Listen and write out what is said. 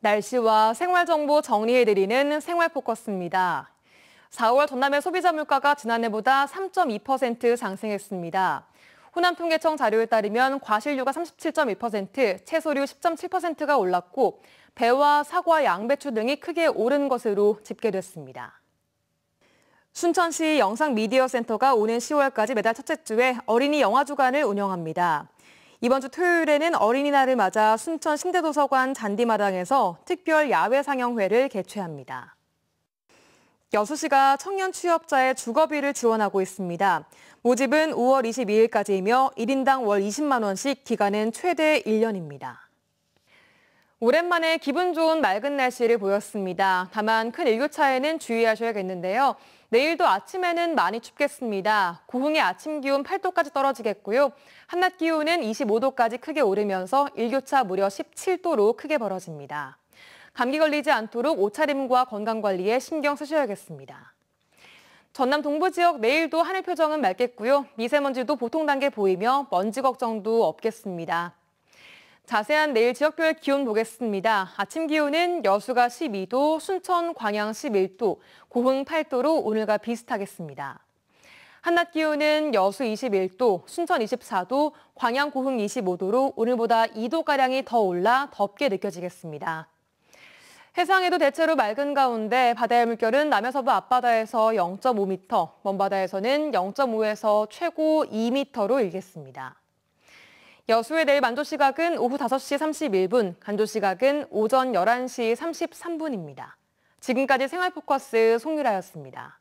날씨와 생활정보 정리해드리는 생활포커스입니다. 4월 전남의 소비자 물가가 지난해보다 3.2% 상승했습니다. 호남통계청 자료에 따르면 과실류가 37.1%, 채소류 10.7%가 올랐고 배와 사과, 양배추 등이 크게 오른 것으로 집계됐습니다. 순천시 영상미디어센터가 오는 10월까지 매달 첫째 주에 어린이 영화주간을 운영합니다. 이번 주 토요일에는 어린이날을 맞아 순천 신대도서관 잔디마당에서 특별 야외 상영회를 개최합니다. 여수시가 청년 취업자의 주거비를 지원하고 있습니다. 모집은 5월 22일까지이며 1인당 월 20만 원씩 기간은 최대 1년입니다. 오랜만에 기분 좋은 맑은 날씨를 보였습니다. 다만 큰 일교차에는 주의하셔야겠는데요. 내일도 아침에는 많이 춥겠습니다. 고흥의 아침 기온 8도까지 떨어지겠고요. 한낮 기온은 25도까지 크게 오르면서 일교차 무려 17도로 크게 벌어집니다. 감기 걸리지 않도록 옷차림과 건강관리에 신경 쓰셔야겠습니다. 전남 동부 지역 내일도 하늘 표정은 맑겠고요. 미세먼지도 보통 단계 보이며 먼지 걱정도 없겠습니다. 자세한 내일 지역별 기온 보겠습니다. 아침 기온은 여수가 12도, 순천, 광양 11도, 고흥 8도로 오늘과 비슷하겠습니다. 한낮 기온은 여수 21도, 순천 24도, 광양 고흥 25도로 오늘보다 2도가량이 더 올라 덥게 느껴지겠습니다. 해상에도 대체로 맑은 가운데 바다의 물결은 남해서부 앞바다에서 0.5m, 먼바다에서는 0.5에서 최고 2m로 일겠습니다. 여수의 내일 만조 시각은 오후 5시 31분, 간조 시각은 오전 11시 33분입니다. 지금까지 생활 포커스 송유라였습니다.